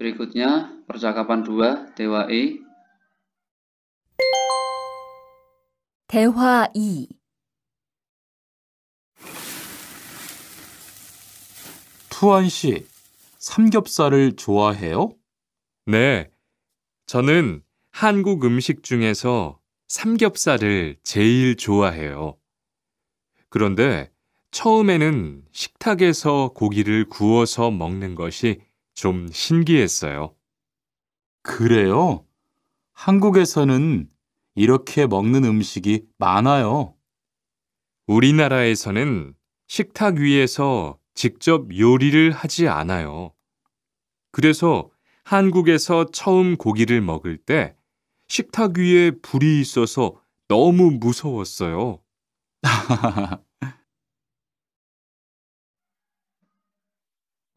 Berikutnya percakapan 2 대화 A 대화 2 투안 씨, 삼겹살을 좋아해요? 네. 저는 한국 음식 중에서 삼겹살을 제일 좋아해요. 그런데 처음에는 식탁에서 고기를 구워서 먹는 것이 좀 신기했어요. 그래요? 한국에서는 이렇게 먹는 음식이 많아요. 우리나라에서는 식탁 위에서 직접 요리를 하지 않아요. 그래서 한국에서 처음 고기를 먹을 때 식탁 위에 불이 있어서 너무 무서웠어요.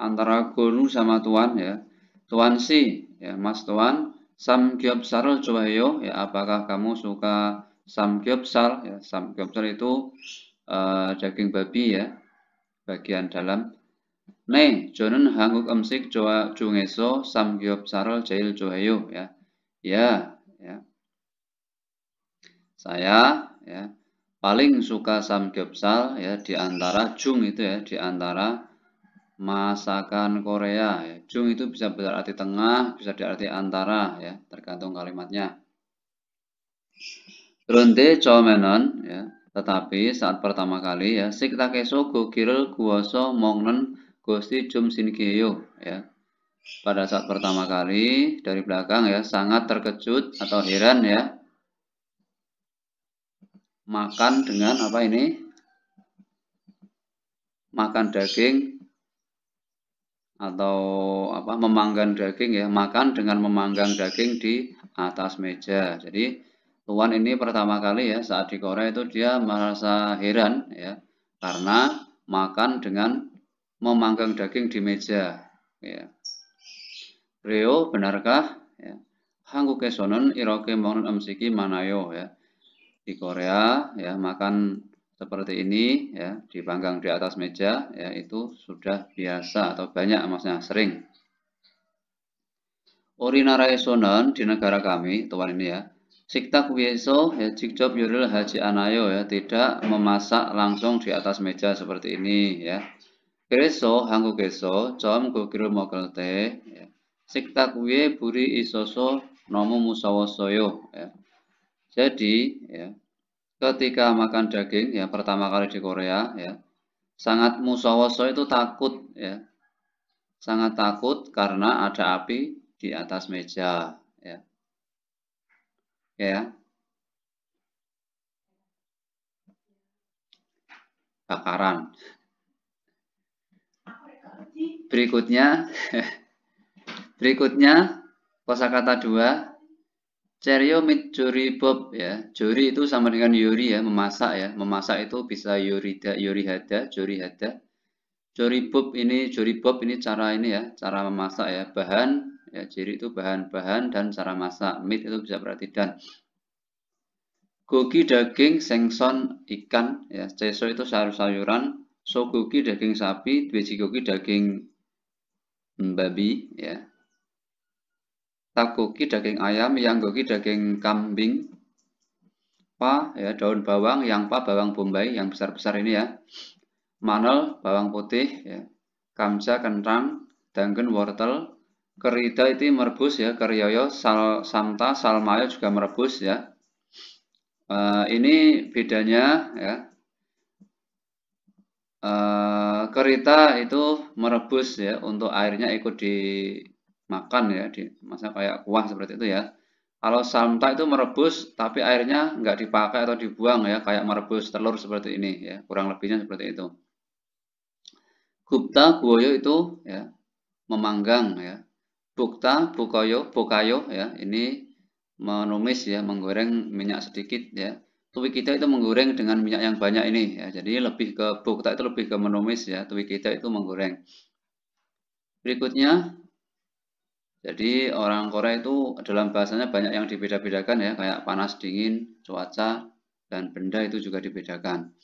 antara guru sama Tuan ya. Tuan si, ya Mas Tuan, samgyeopsal yo ya apakah kamu suka samgyeopsal ya samgyeopsal itu uh, daging babi ya bagian dalam Ne, jonen hanguk emsik joa jungeso samgyeopsal jail yo ya. Ya, ya. Saya ya paling suka samgyeopsal ya di antara jung itu ya di antara masakan Korea. Ya. Jung itu bisa berarti tengah, bisa diarti antara, ya, tergantung kalimatnya. Berhenti, Chomenon, ya, tetapi saat pertama kali ya, sik takeso gokiril guoso mongnen gosti jum singeyo, ya. Pada saat pertama kali dari belakang ya, sangat terkejut atau heran ya. Makan dengan apa ini? Makan daging atau apa memanggang daging ya makan dengan memanggang daging di atas meja jadi Tuan ini pertama kali ya saat di Korea itu dia merasa heran ya karena makan dengan memanggang daging di meja ya Rio benarkah ya Hanguk Sonon Iroke Mongun Manayo ya di Korea ya makan seperti ini ya dipanggang di atas meja ya itu sudah biasa atau banyak maksudnya sering Orinara esonan di negara kami tuan ini ya Sikta kuyeso ya jikjob yuril haji anayo ya tidak memasak langsung di atas meja seperti ini ya Kereso hanggu keso com kukiru mokel ya. Sikta kuye buri isoso nomu musawosoyo ya. Jadi ya ketika makan daging ya pertama kali di Korea ya sangat musawoso itu takut ya sangat takut karena ada api di atas meja ya ya bakaran berikutnya berikutnya kosakata dua Cerio mit juri bob ya. Juri itu sama dengan yuri ya, memasak ya. Memasak itu bisa yuri yurida, yuri jurihada. Juri juri bob ini, juri bob ini cara ini ya, cara memasak ya. Bahan, ya juri itu bahan-bahan dan cara masak. Mit itu bisa berarti dan. Gogi daging, sengson ikan ya. Ceso itu sayur-sayuran. Sogogi daging sapi, gogi daging babi ya takoki daging ayam, yang goki daging kambing, pa ya daun bawang, yang pa bawang bombay yang besar-besar ini ya. Manel bawang putih ya. Kamsa kentang, dangen wortel, kerida itu merebus ya, karyoyo sal, samta, salmayo juga merebus ya. Uh, ini bedanya ya. Uh, eh, kerita itu merebus ya untuk airnya ikut di makan ya, di, masa kayak kuah seperti itu ya. Kalau samta itu merebus tapi airnya nggak dipakai atau dibuang ya, kayak merebus telur seperti ini ya, kurang lebihnya seperti itu. Gupta buoyo itu ya memanggang ya. Bukta bukayo Bukayo ya ini menumis ya, menggoreng minyak sedikit ya. Tuwi kita itu menggoreng dengan minyak yang banyak ini ya. Jadi lebih ke bukta itu lebih ke menumis ya, tuwi kita itu menggoreng. Berikutnya jadi orang Korea itu dalam bahasanya banyak yang dibeda-bedakan ya, kayak panas, dingin, cuaca, dan benda itu juga dibedakan.